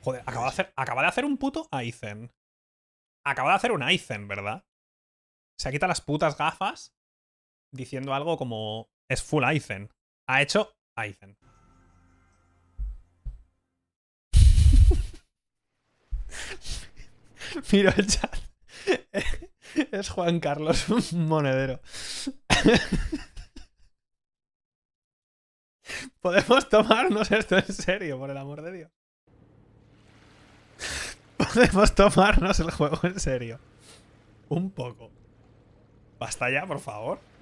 Joder, acaba de, hacer, acaba de hacer un puto Aizen. Acaba de hacer un Aizen, ¿verdad? Se ha quitado las putas gafas diciendo algo como es full Aizen. Ha hecho Aizen. Miro el chat. es Juan Carlos Monedero. Podemos tomarnos esto en serio, por el amor de Dios. Podemos tomarnos el juego en serio. Un poco. Basta ya, por favor.